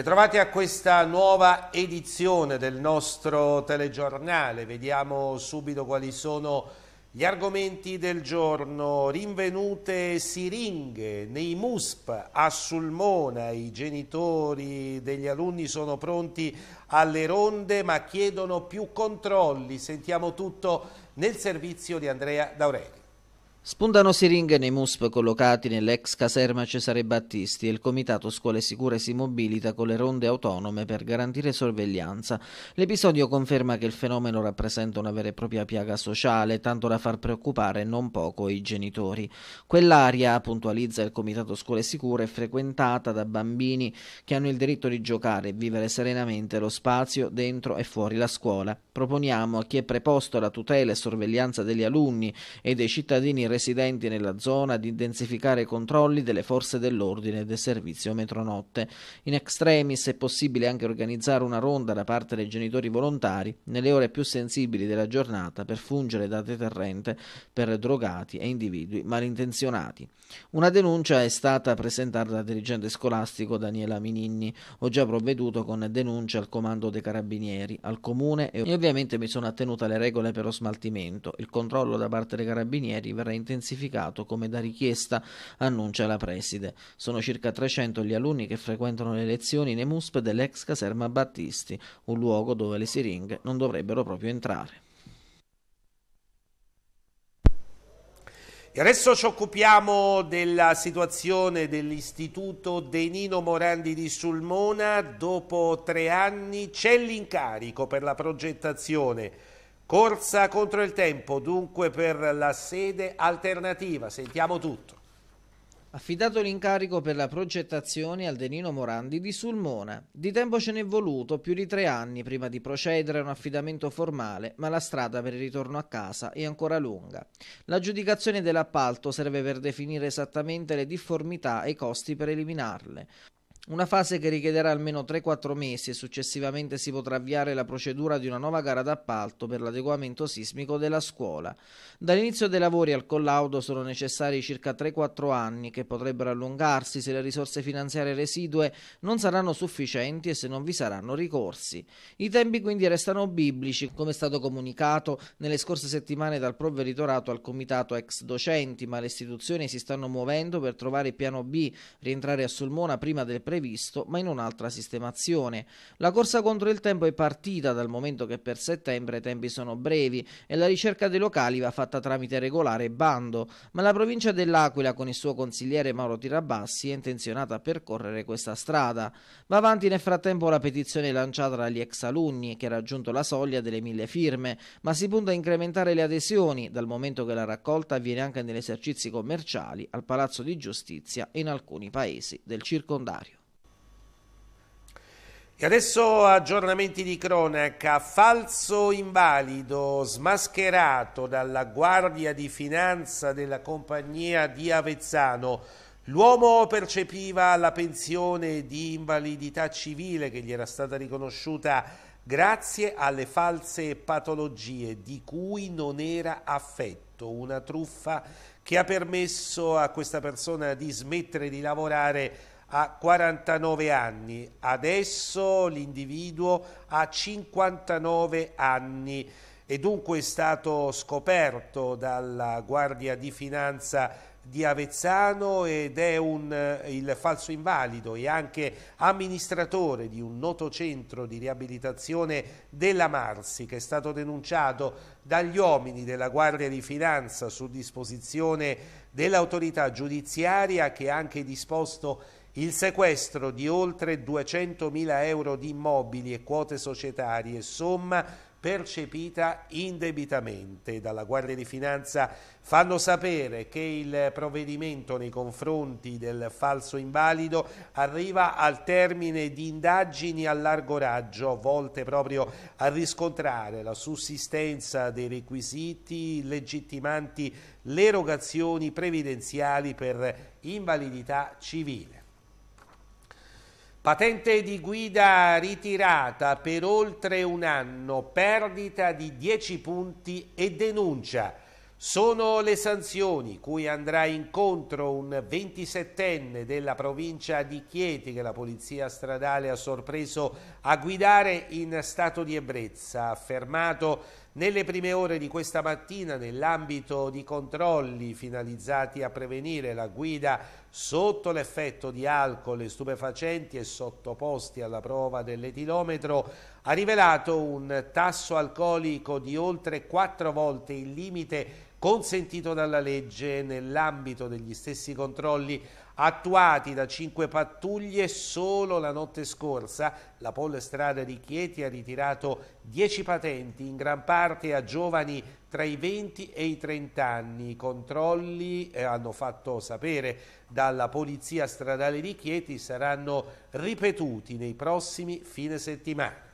Bentrovati a questa nuova edizione del nostro telegiornale. Vediamo subito quali sono gli argomenti del giorno. Rinvenute siringhe nei MUSP a Sulmona. I genitori degli alunni sono pronti alle ronde ma chiedono più controlli. Sentiamo tutto nel servizio di Andrea Daurelli. Spuntano siringhe nei MUSP collocati nell'ex caserma Cesare Battisti e il Comitato Scuole Sicure si mobilita con le ronde autonome per garantire sorveglianza. L'episodio conferma che il fenomeno rappresenta una vera e propria piaga sociale, tanto da far preoccupare non poco i genitori. Quell'area, puntualizza il Comitato Scuole Sicure, è frequentata da bambini che hanno il diritto di giocare e vivere serenamente lo spazio dentro e fuori la scuola. Proponiamo a chi è preposto alla tutela e sorveglianza degli alunni e dei cittadini residenti nella zona di intensificare i controlli delle forze dell'ordine e del servizio metronotte. In extremis è possibile anche organizzare una ronda da parte dei genitori volontari nelle ore più sensibili della giornata per fungere da deterrente per drogati e individui malintenzionati. Una denuncia è stata presentata dal dirigente scolastico Daniela Mininni. Ho già provveduto con denuncia al comando dei carabinieri, al comune e ovviamente mi sono attenuta alle regole per lo smaltimento. Il controllo da parte dei carabinieri verrà in intensificato come da richiesta, annuncia la preside. Sono circa 300 gli alunni che frequentano le lezioni nei MUSP dell'ex caserma Battisti, un luogo dove le siringhe non dovrebbero proprio entrare. E adesso ci occupiamo della situazione dell'istituto Denino Morandi di Sulmona. Dopo tre anni c'è l'incarico per la progettazione Corsa contro il tempo, dunque per la sede alternativa, sentiamo tutto. Affidato l'incarico per la progettazione al Denino Morandi di Sulmona. Di tempo ce n'è voluto più di tre anni prima di procedere a un affidamento formale, ma la strada per il ritorno a casa è ancora lunga. L'aggiudicazione dell'appalto serve per definire esattamente le difformità e i costi per eliminarle. Una fase che richiederà almeno 3-4 mesi e successivamente si potrà avviare la procedura di una nuova gara d'appalto per l'adeguamento sismico della scuola. Dall'inizio dei lavori al collaudo sono necessari circa 3-4 anni che potrebbero allungarsi se le risorse finanziarie residue non saranno sufficienti e se non vi saranno ricorsi. I tempi quindi restano biblici, come è stato comunicato nelle scorse settimane dal provveditorato al comitato ex docenti, ma le istituzioni si stanno muovendo per trovare piano B, rientrare a Sulmona prima del previsto previsto ma in un'altra sistemazione. La corsa contro il tempo è partita dal momento che per settembre i tempi sono brevi e la ricerca dei locali va fatta tramite regolare bando, ma la provincia dell'Aquila con il suo consigliere Mauro Tirabassi è intenzionata a percorrere questa strada. Va avanti nel frattempo la petizione lanciata dagli ex alunni che ha raggiunto la soglia delle mille firme, ma si punta a incrementare le adesioni dal momento che la raccolta avviene anche negli esercizi commerciali, al Palazzo di Giustizia e in alcuni paesi del circondario. E adesso aggiornamenti di cronaca. Falso invalido smascherato dalla Guardia di Finanza della compagnia di Avezzano. L'uomo percepiva la pensione di invalidità civile che gli era stata riconosciuta grazie alle false patologie di cui non era affetto. Una truffa che ha permesso a questa persona di smettere di lavorare a 49 anni, adesso l'individuo ha 59 anni e dunque è stato scoperto dalla Guardia di Finanza di Avezzano ed è un, eh, il falso invalido e anche amministratore di un noto centro di riabilitazione della Marsi che è stato denunciato dagli uomini della Guardia di Finanza su disposizione dell'autorità giudiziaria che ha anche disposto il sequestro di oltre 200.000 euro di immobili e quote societarie, somma percepita indebitamente. Dalla Guardia di Finanza fanno sapere che il provvedimento nei confronti del falso invalido arriva al termine di indagini a largo raggio volte proprio a riscontrare la sussistenza dei requisiti legittimanti le erogazioni previdenziali per invalidità civile. Patente di guida ritirata per oltre un anno, perdita di 10 punti e denuncia. Sono le sanzioni cui andrà incontro un 27enne della provincia di Chieti che la polizia stradale ha sorpreso a guidare in stato di ebbrezza, affermato nelle prime ore di questa mattina, nell'ambito di controlli finalizzati a prevenire la guida sotto l'effetto di alcol e stupefacenti e sottoposti alla prova dell'etilometro, ha rivelato un tasso alcolico di oltre quattro volte il limite consentito dalla legge nell'ambito degli stessi controlli attuati da cinque pattuglie solo la notte scorsa. La Polestrada di Chieti ha ritirato 10 patenti, in gran parte a giovani tra i 20 e i 30 anni. I controlli, eh, hanno fatto sapere dalla Polizia Stradale di Chieti, saranno ripetuti nei prossimi fine settimana.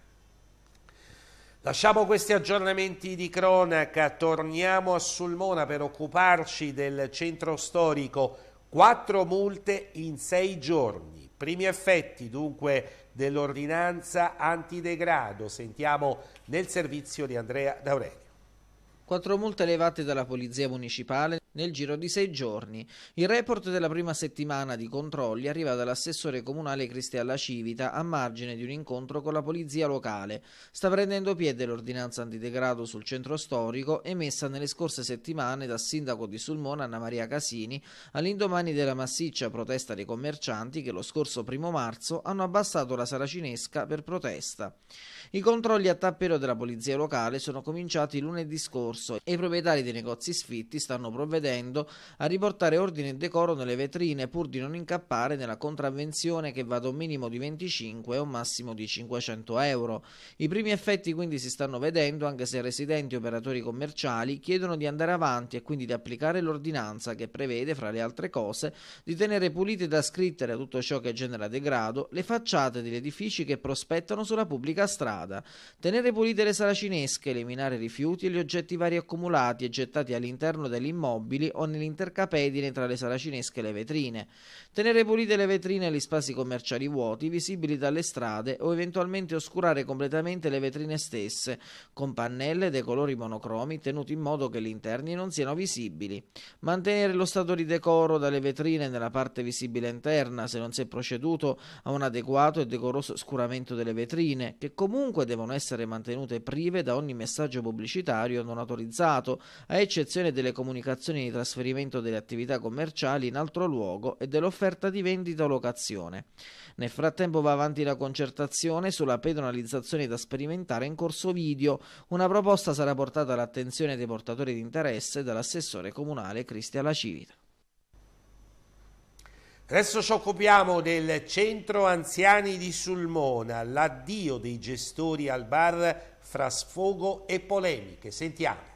Lasciamo questi aggiornamenti di cronaca, torniamo a Sulmona per occuparci del centro storico Quattro multe in sei giorni. Primi effetti dunque dell'ordinanza antidegrado. Sentiamo nel servizio di Andrea D'Aurelio. Quattro multe elevate dalla Polizia Municipale nel giro di sei giorni. Il report della prima settimana di controlli arriva dall'assessore comunale Cristialla Civita a margine di un incontro con la polizia locale. Sta prendendo piede l'ordinanza antidegrado sul centro storico emessa nelle scorse settimane dal sindaco di Sulmona Anna Maria Casini all'indomani della massiccia protesta dei commercianti che lo scorso primo marzo hanno abbassato la saracinesca per protesta. I controlli a tappero della polizia locale sono cominciati lunedì scorso e i proprietari dei negozi sfitti stanno provvedendo provvedendo a riportare ordine e decoro nelle vetrine pur di non incappare nella contravvenzione che va da un minimo di 25 a un massimo di 500 euro. I primi effetti quindi si stanno vedendo anche se residenti e operatori commerciali chiedono di andare avanti e quindi di applicare l'ordinanza che prevede, fra le altre cose, di tenere pulite da scritte a tutto ciò che genera degrado le facciate degli edifici che prospettano sulla pubblica strada, tenere pulite le saracinesche, eliminare rifiuti e gli oggetti vari accumulati e gettati all'interno dell'immobile mobili o nell'intercapedine tra le saracinesche e le vetrine. Tenere pulite le vetrine e gli spazi commerciali vuoti, visibili dalle strade, o eventualmente oscurare completamente le vetrine stesse, con pannelle dei colori monocromi tenuti in modo che gli interni non siano visibili. Mantenere lo stato di decoro dalle vetrine nella parte visibile interna, se non si è proceduto a un adeguato e decoroso scuramento delle vetrine, che comunque devono essere mantenute prive da ogni messaggio pubblicitario non autorizzato, a eccezione delle comunicazioni di trasferimento delle attività commerciali in altro luogo e dell'offerta di vendita o locazione. Nel frattempo va avanti la concertazione sulla pedonalizzazione da sperimentare in corso video. Una proposta sarà portata all'attenzione dei portatori di interesse dall'assessore comunale Cristian Civita. Adesso ci occupiamo del centro anziani di Sulmona, l'addio dei gestori al bar fra sfogo e polemiche. Sentiamo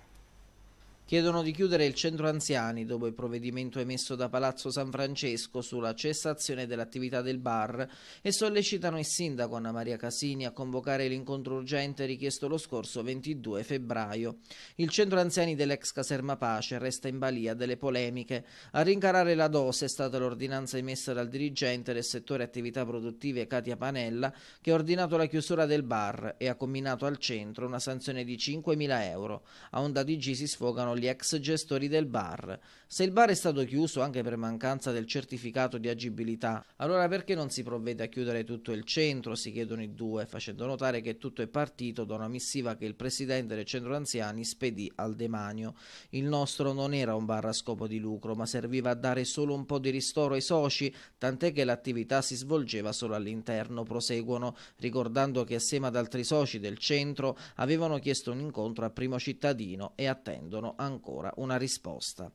chiedono di chiudere il centro anziani dopo il provvedimento emesso da Palazzo San Francesco sulla cessazione dell'attività del bar e sollecitano il sindaco Anna Maria Casini a convocare l'incontro urgente richiesto lo scorso 22 febbraio. Il centro anziani dell'ex caserma Pace resta in balia delle polemiche. A rincarare la dose è stata l'ordinanza emessa dal dirigente del settore attività produttive Katia Panella che ha ordinato la chiusura del bar e ha combinato al centro una sanzione di 5.000 euro. A Onda DG si sfogano gli ex gestori del bar se il bar è stato chiuso anche per mancanza del certificato di agibilità, allora perché non si provvede a chiudere tutto il centro, si chiedono i due, facendo notare che tutto è partito da una missiva che il presidente del centro anziani spedì al demanio. Il nostro non era un bar a scopo di lucro, ma serviva a dare solo un po' di ristoro ai soci, tant'è che l'attività si svolgeva solo all'interno, proseguono, ricordando che assieme ad altri soci del centro avevano chiesto un incontro a Primo Cittadino e attendono ancora una risposta.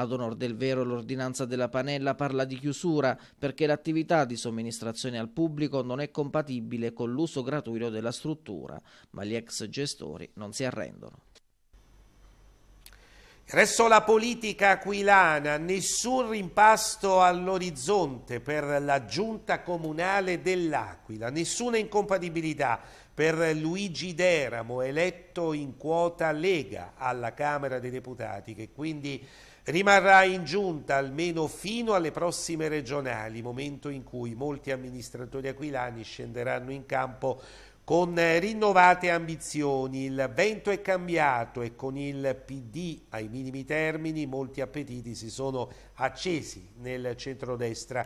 Ad onor del vero l'ordinanza della Panella parla di chiusura perché l'attività di somministrazione al pubblico non è compatibile con l'uso gratuito della struttura, ma gli ex gestori non si arrendono. Resto la politica aquilana, nessun rimpasto all'orizzonte per la giunta comunale dell'Aquila, nessuna incompatibilità per Luigi Deramo, eletto in quota Lega alla Camera dei Deputati, che quindi Rimarrà in giunta almeno fino alle prossime regionali, momento in cui molti amministratori aquilani scenderanno in campo con rinnovate ambizioni. Il vento è cambiato e con il PD ai minimi termini molti appetiti si sono accesi nel centrodestra.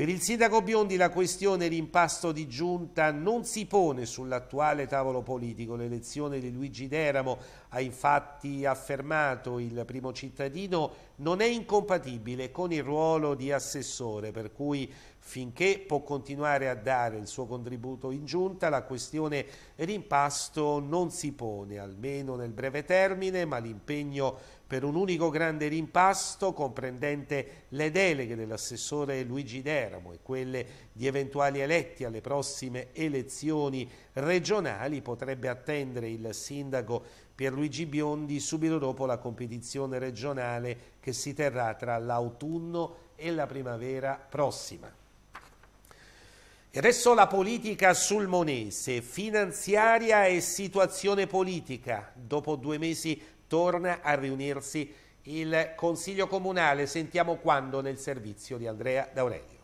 Per il sindaco Biondi la questione rimpasto di giunta non si pone sull'attuale tavolo politico. L'elezione di Luigi Deramo ha infatti affermato il primo cittadino non è incompatibile con il ruolo di assessore, per cui finché può continuare a dare il suo contributo in giunta la questione rimpasto non si pone, almeno nel breve termine, ma l'impegno per un unico grande rimpasto comprendente le deleghe dell'assessore Luigi Deramo e quelle di eventuali eletti alle prossime elezioni regionali potrebbe attendere il sindaco Pierluigi Biondi subito dopo la competizione regionale che si terrà tra l'autunno e la primavera prossima. E adesso la politica sul Monese, finanziaria e situazione politica. Dopo due mesi torna a riunirsi il Consiglio Comunale. Sentiamo quando nel servizio di Andrea D'Aurelio.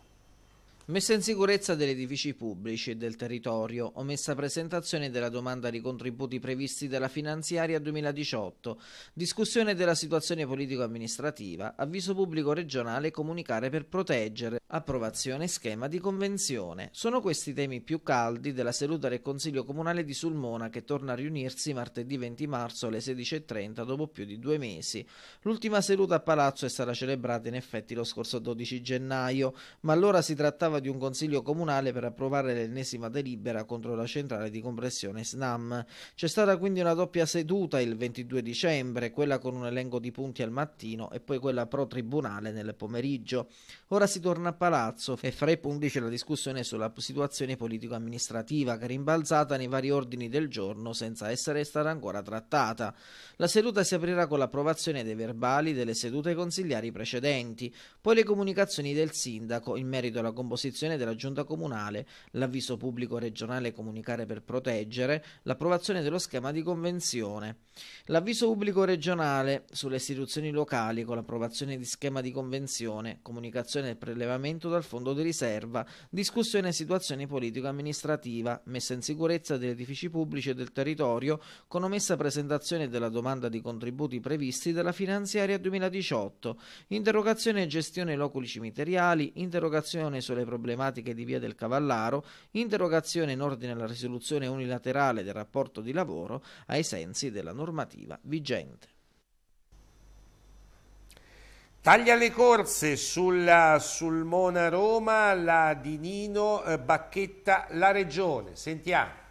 Messa in sicurezza degli edifici pubblici e del territorio, omessa presentazione della domanda di contributi previsti dalla finanziaria 2018, discussione della situazione politico-amministrativa, avviso pubblico regionale comunicare per proteggere, approvazione schema di convenzione. Sono questi i temi più caldi della seduta del Consiglio Comunale di Sulmona che torna a riunirsi martedì 20 marzo alle 16.30 dopo più di due mesi. L'ultima seduta a Palazzo è stata celebrata in effetti lo scorso 12 gennaio, ma allora si trattava trattava di un consiglio comunale per approvare l'ennesima delibera contro la centrale di compressione SNAM. C'è stata quindi una doppia seduta il 22 dicembre, quella con un elenco di punti al mattino e poi quella pro tribunale nel pomeriggio. Ora si torna a palazzo e fra i punti c'è la discussione sulla situazione politico-amministrativa che è rimbalzata nei vari ordini del giorno senza essere stata ancora trattata. La seduta si aprirà con l'approvazione dei verbali delle sedute consigliari precedenti, poi le comunicazioni del sindaco in merito alla composizione disposizione della Giunta Comunale, l'avviso pubblico regionale comunicare per proteggere, l'approvazione dello schema di convenzione. L'avviso pubblico regionale sulle istituzioni locali con l'approvazione di schema di convenzione, comunicazione e prelevamento dal fondo di riserva, discussione e situazioni politico-amministrativa, messa in sicurezza degli edifici pubblici e del territorio, con omessa presentazione della domanda di contributi previsti dalla finanziaria 2018, interrogazione e gestione loculi cimiteriali, interrogazione sulle proprietà problematiche di Via del Cavallaro, interrogazione in ordine alla risoluzione unilaterale del rapporto di lavoro ai sensi della normativa vigente. Taglia le corse sulla Sulmona Roma, la di Nino eh, Bacchetta, la Regione. Sentiamo.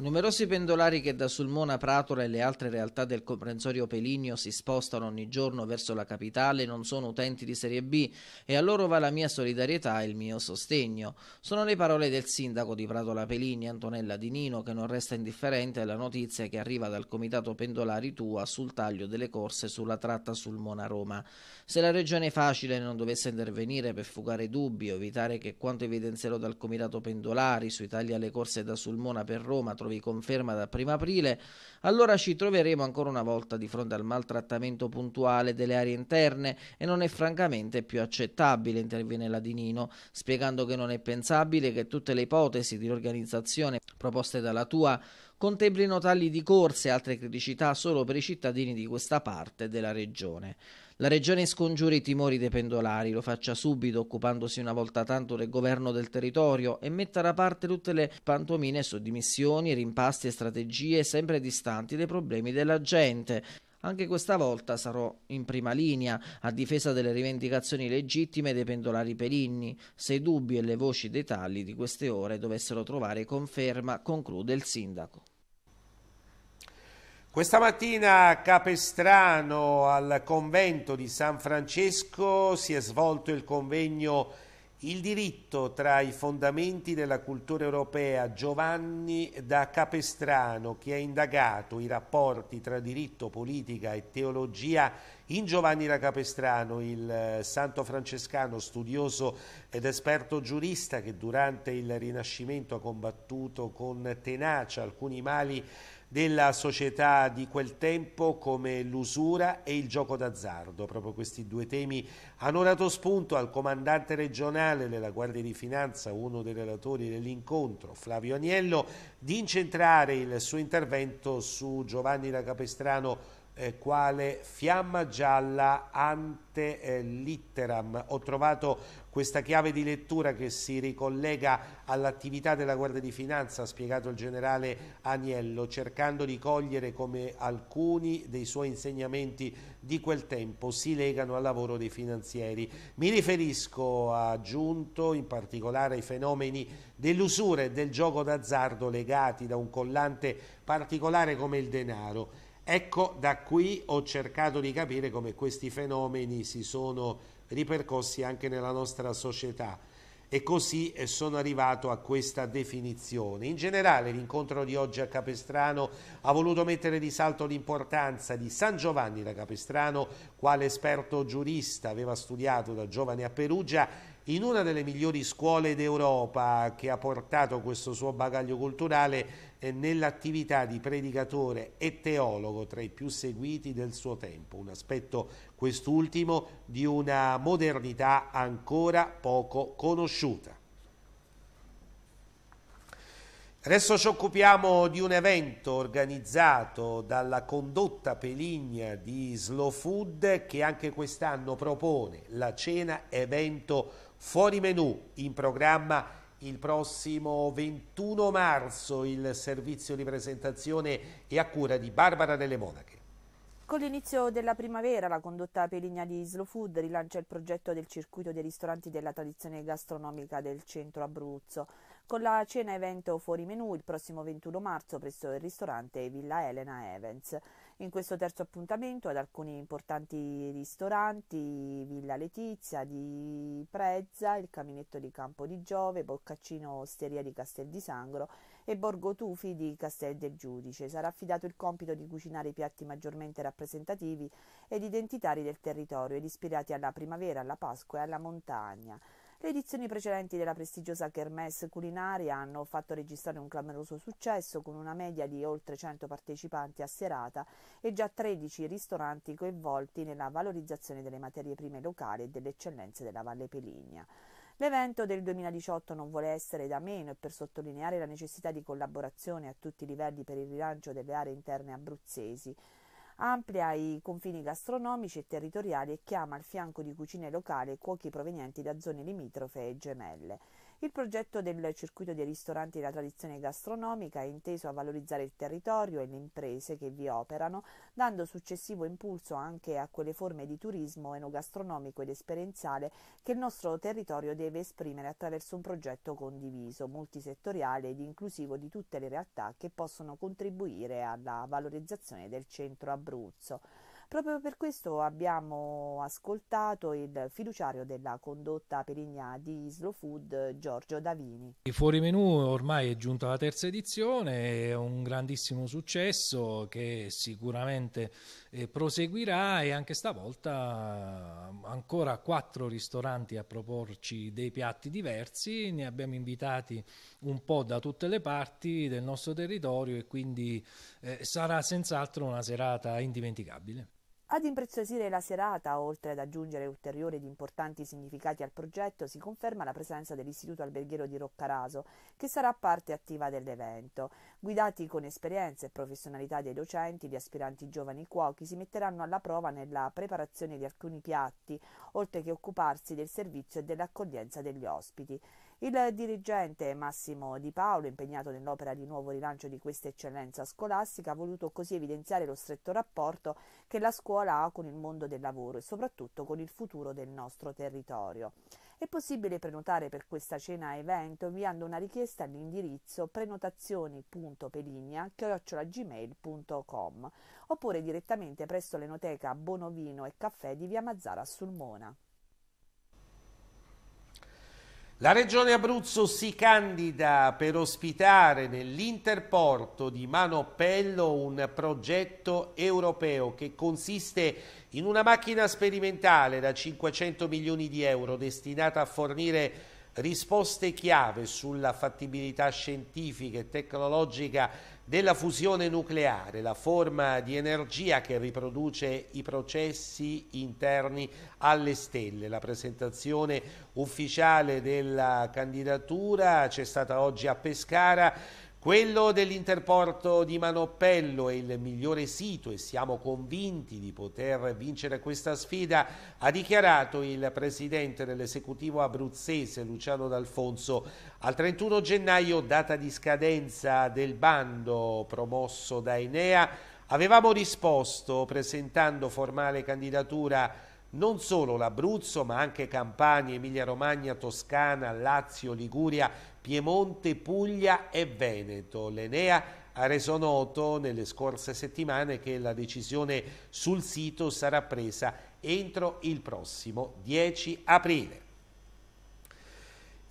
Numerosi pendolari che da Sulmona, Pratola e le altre realtà del comprensorio Peligno si spostano ogni giorno verso la capitale non sono utenti di Serie B e a loro va la mia solidarietà e il mio sostegno. Sono le parole del sindaco di Pratola Peligni, Antonella Di Nino, che non resta indifferente alla notizia che arriva dal comitato pendolari Tua sul taglio delle corse sulla tratta Sulmona-Roma. Se la regione facile non dovesse intervenire per fugare dubbi o evitare che quanto evidenziato dal comitato pendolari sui tagli alle corse da Sulmona per Roma trovi Corvi conferma da 1 aprile, allora ci troveremo ancora una volta di fronte al maltrattamento puntuale delle aree interne e non è francamente più accettabile, interviene la Di Nino, spiegando che non è pensabile che tutte le ipotesi di riorganizzazione proposte dalla tua contemplino tagli di corse e altre criticità solo per i cittadini di questa parte della regione. La Regione scongiura i timori dei pendolari, lo faccia subito occupandosi una volta tanto del governo del territorio e metta da parte tutte le pantomine su dimissioni, rimpasti e strategie sempre distanti dai problemi della gente. Anche questa volta sarò in prima linea a difesa delle rivendicazioni legittime dei pendolari peligni. Se i dubbi e le voci dei tagli di queste ore dovessero trovare conferma, conclude il sindaco. Questa mattina a Capestrano, al convento di San Francesco, si è svolto il convegno Il diritto tra i fondamenti della cultura europea. Giovanni da Capestrano, che ha indagato i rapporti tra diritto, politica e teologia in Giovanni da Capestrano, il eh, santo francescano studioso ed esperto giurista che durante il Rinascimento ha combattuto con tenacia alcuni mali della società di quel tempo come l'usura e il gioco d'azzardo. Proprio questi due temi hanno dato spunto al comandante regionale della Guardia di Finanza, uno dei relatori dell'incontro, Flavio Agnello, di incentrare il suo intervento su Giovanni da Capestrano eh, quale fiamma gialla ante eh, litteram. Ho trovato questa chiave di lettura che si ricollega all'attività della Guardia di Finanza, ha spiegato il generale Agnello, cercando di cogliere come alcuni dei suoi insegnamenti di quel tempo si legano al lavoro dei finanzieri. Mi riferisco, ha aggiunto, in particolare ai fenomeni dell'usura e del gioco d'azzardo legati da un collante particolare come il denaro Ecco, da qui ho cercato di capire come questi fenomeni si sono ripercossi anche nella nostra società e così eh, sono arrivato a questa definizione. In generale l'incontro di oggi a Capestrano ha voluto mettere di salto l'importanza di San Giovanni da Capestrano, quale esperto giurista aveva studiato da giovane a Perugia in una delle migliori scuole d'Europa che ha portato questo suo bagaglio culturale eh, nell'attività di predicatore e teologo tra i più seguiti del suo tempo, un aspetto quest'ultimo di una modernità ancora poco conosciuta. Adesso ci occupiamo di un evento organizzato dalla condotta peligna di Slow Food che anche quest'anno propone la cena evento Fuori menù in programma il prossimo 21 marzo il servizio di presentazione è a cura di Barbara delle Monache. Con l'inizio della primavera la condotta peligna di Slow Food rilancia il progetto del circuito dei ristoranti della tradizione gastronomica del centro Abruzzo, con la cena evento fuori menù il prossimo 21 marzo presso il ristorante Villa Elena Evans. In questo terzo appuntamento ad alcuni importanti ristoranti, Villa Letizia di Prezza, il Caminetto di Campo di Giove, Boccaccino Osteria di Castel di Sangro e Borgo Tufi di Castel del Giudice. Sarà affidato il compito di cucinare i piatti maggiormente rappresentativi ed identitari del territorio ed ispirati alla primavera, alla Pasqua e alla montagna. Le edizioni precedenti della prestigiosa Kermesse culinaria hanno fatto registrare un clamoroso successo con una media di oltre 100 partecipanti a serata e già 13 ristoranti coinvolti nella valorizzazione delle materie prime locali e delle eccellenze della Valle Peligna. L'evento del 2018 non vuole essere da meno e per sottolineare la necessità di collaborazione a tutti i livelli per il rilancio delle aree interne abruzzesi, amplia i confini gastronomici e territoriali e chiama al fianco di cucine locali cuochi provenienti da zone limitrofe e gemelle. Il progetto del circuito dei ristoranti della tradizione gastronomica è inteso a valorizzare il territorio e le imprese che vi operano, dando successivo impulso anche a quelle forme di turismo enogastronomico ed esperienziale che il nostro territorio deve esprimere attraverso un progetto condiviso, multisettoriale ed inclusivo di tutte le realtà che possono contribuire alla valorizzazione del centro Abruzzo. Proprio per questo abbiamo ascoltato il fiduciario della condotta perigna di Slow Food, Giorgio Davini. Il fuori menù ormai è giunta la terza edizione, è un grandissimo successo che sicuramente eh, proseguirà e anche stavolta ancora quattro ristoranti a proporci dei piatti diversi, ne abbiamo invitati un po' da tutte le parti del nostro territorio e quindi eh, sarà senz'altro una serata indimenticabile. Ad impreziosire la serata, oltre ad aggiungere ulteriori ed importanti significati al progetto, si conferma la presenza dell'Istituto Alberghiero di Roccaraso, che sarà parte attiva dell'evento. Guidati con esperienza e professionalità dei docenti, gli aspiranti giovani cuochi si metteranno alla prova nella preparazione di alcuni piatti, oltre che occuparsi del servizio e dell'accoglienza degli ospiti. Il dirigente Massimo Di Paolo, impegnato nell'opera di nuovo rilancio di questa eccellenza scolastica, ha voluto così evidenziare lo stretto rapporto che la scuola ha con il mondo del lavoro e soprattutto con il futuro del nostro territorio. È possibile prenotare per questa cena evento inviando una richiesta all'indirizzo prenotazioni.peligna.gmail.com oppure direttamente presso l'enoteca Bonovino e Caffè di via Mazzara a Sulmona. La Regione Abruzzo si candida per ospitare nell'interporto di Manopello un progetto europeo che consiste in una macchina sperimentale da 500 milioni di euro destinata a fornire risposte chiave sulla fattibilità scientifica e tecnologica della fusione nucleare, la forma di energia che riproduce i processi interni alle stelle. La presentazione ufficiale della candidatura c'è stata oggi a Pescara quello dell'interporto di Manoppello è il migliore sito e siamo convinti di poter vincere questa sfida, ha dichiarato il presidente dell'esecutivo abruzzese Luciano D'Alfonso. Al 31 gennaio, data di scadenza del bando promosso da Enea, avevamo risposto presentando formale candidatura non solo l'Abruzzo ma anche Campania, Emilia Romagna, Toscana, Lazio, Liguria Piemonte, Puglia e Veneto. L'Enea ha reso noto nelle scorse settimane che la decisione sul sito sarà presa entro il prossimo 10 aprile.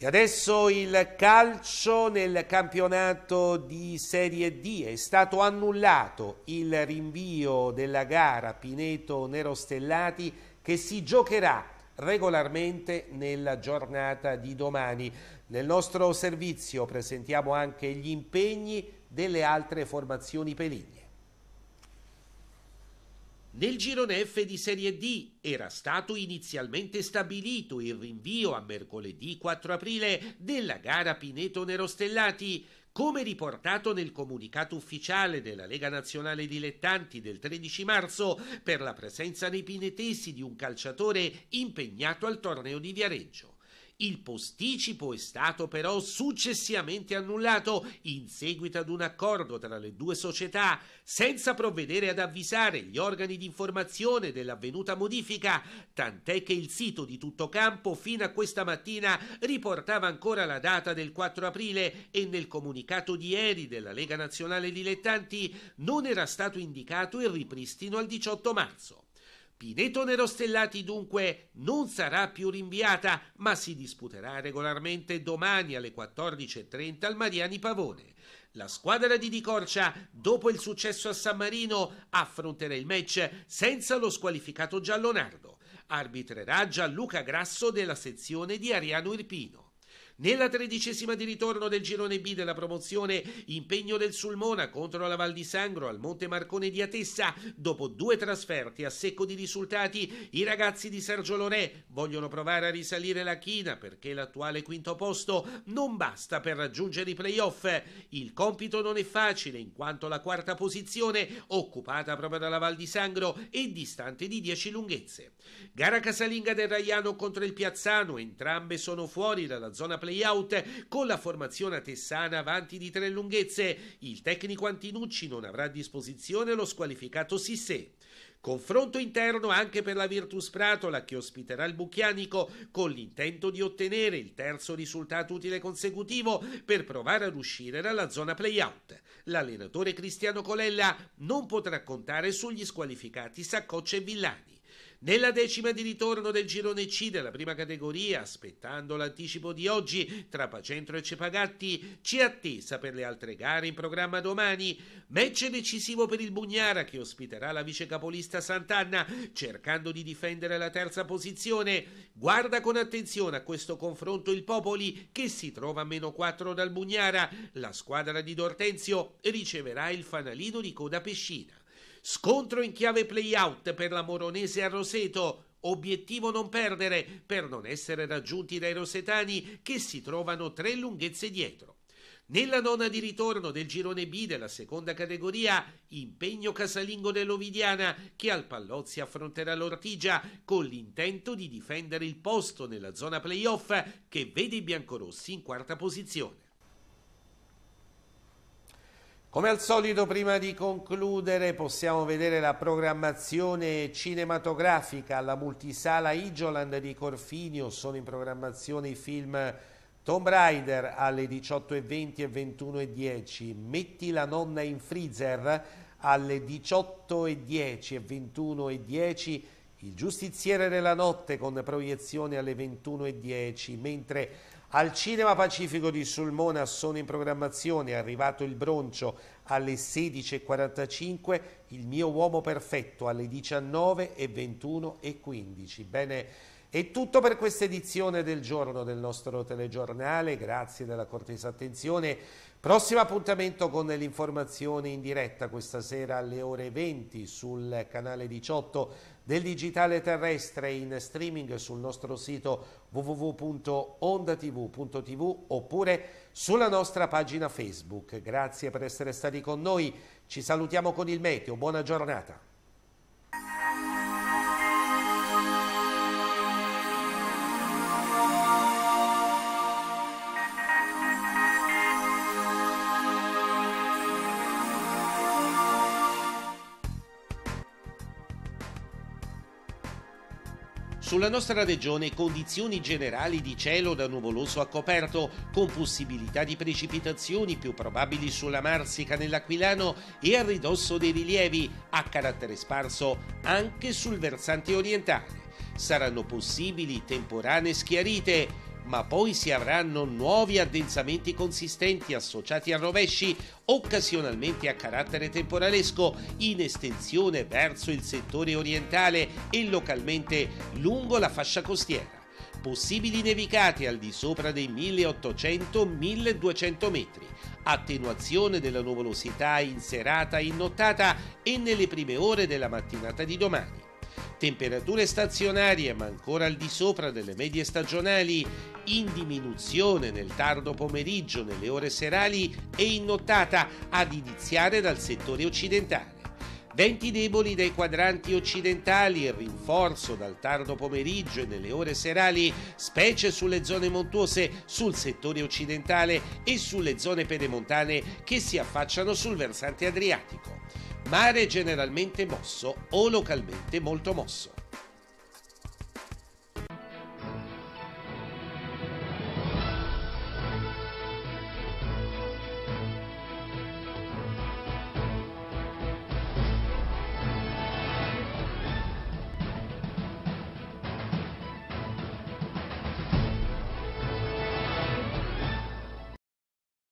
E adesso il calcio nel campionato di Serie D è stato annullato il rinvio della gara Pineto Nerostellati che si giocherà regolarmente nella giornata di domani. Nel nostro servizio presentiamo anche gli impegni delle altre formazioni peligne. Nel girone F di Serie D era stato inizialmente stabilito il rinvio a mercoledì 4 aprile della gara Pineto Nerostellati, come riportato nel comunicato ufficiale della Lega Nazionale Dilettanti del 13 marzo per la presenza nei pinetesi di un calciatore impegnato al torneo di Viareggio. Il posticipo è stato però successivamente annullato in seguito ad un accordo tra le due società, senza provvedere ad avvisare gli organi di informazione dell'avvenuta modifica, tant'è che il sito di tutto campo fino a questa mattina riportava ancora la data del 4 aprile e nel comunicato di ieri della Lega Nazionale Dilettanti non era stato indicato il ripristino al 18 marzo. Pineto Nero Stellati dunque non sarà più rinviata, ma si disputerà regolarmente domani alle 14.30 al Mariani Pavone. La squadra di Di Corcia, dopo il successo a San Marino, affronterà il match senza lo squalificato Giallonardo. Arbitrerà Gianluca Grasso della sezione di Ariano Irpino. Nella tredicesima di ritorno del girone B della promozione, impegno del Sulmona contro la Val di Sangro al Monte Marcone di Atessa. Dopo due trasferte a secco di risultati, i ragazzi di Sergio Lorè vogliono provare a risalire la china perché l'attuale quinto posto non basta per raggiungere i playoff. Il compito non è facile in quanto la quarta posizione, occupata proprio dalla Val di Sangro, è distante di 10 lunghezze. Gara casalinga del Raiano contro il Piazzano, entrambe sono fuori dalla zona playoff playout con la formazione tessana avanti di tre lunghezze. Il tecnico Antinucci non avrà a disposizione lo squalificato Sissé. Confronto interno anche per la Virtus Pratola che ospiterà il Bucchianico con l'intento di ottenere il terzo risultato utile consecutivo per provare ad uscire dalla zona playout. L'allenatore Cristiano Colella non potrà contare sugli squalificati Saccocce e Villani. Nella decima di ritorno del girone C della prima categoria, aspettando l'anticipo di oggi tra Pacentro e Cepagatti, ci attesa per le altre gare in programma domani. Match decisivo per il Bugnara che ospiterà la vice capolista Sant'Anna cercando di difendere la terza posizione. Guarda con attenzione a questo confronto il Popoli che si trova a meno 4 dal Bugnara. La squadra di D'Ortenzio riceverà il fanalino di coda Pescina. Scontro in chiave play-out per la Moronese a Roseto. Obiettivo non perdere per non essere raggiunti dai rosetani che si trovano tre lunghezze dietro. Nella nona di ritorno del girone B della seconda categoria, impegno casalingo dell'Ovidiana che al Pallozzi affronterà l'Ortigia con l'intento di difendere il posto nella zona playoff che vede i biancorossi in quarta posizione. Come al solito, prima di concludere, possiamo vedere la programmazione cinematografica alla multisala Igioland di Corfinio. Sono in programmazione i film Tomb Raider alle 18.20 e 21.10, Metti la nonna in freezer alle 18.10 e 21.10 il giustiziere della notte con proiezione alle 21.10, mentre al Cinema Pacifico di Sulmona sono in programmazione, è arrivato il Broncio alle 16.45, il mio uomo perfetto alle 19.21.15. Bene, è tutto per questa edizione del giorno del nostro telegiornale, grazie della cortesa attenzione. Prossimo appuntamento con l'informazione in diretta questa sera alle ore 20 sul canale 18 del Digitale Terrestre in streaming sul nostro sito www.ondatv.tv oppure sulla nostra pagina Facebook. Grazie per essere stati con noi, ci salutiamo con il meteo, buona giornata. Sulla nostra regione condizioni generali di cielo da nuvoloso a coperto, con possibilità di precipitazioni più probabili sulla Marsica nell'Aquilano e a ridosso dei rilievi, a carattere sparso anche sul versante orientale. Saranno possibili temporanee schiarite ma poi si avranno nuovi addensamenti consistenti associati a rovesci occasionalmente a carattere temporalesco in estensione verso il settore orientale e localmente lungo la fascia costiera. Possibili nevicate al di sopra dei 1800-1200 metri, attenuazione della nuvolosità in serata e in nottata e nelle prime ore della mattinata di domani temperature stazionarie ma ancora al di sopra delle medie stagionali, in diminuzione nel tardo pomeriggio, nelle ore serali e in nottata, ad iniziare dal settore occidentale. Venti deboli dai quadranti occidentali e rinforzo dal tardo pomeriggio e nelle ore serali, specie sulle zone montuose, sul settore occidentale e sulle zone pedemontane che si affacciano sul versante adriatico. Mare generalmente mosso o localmente molto mosso.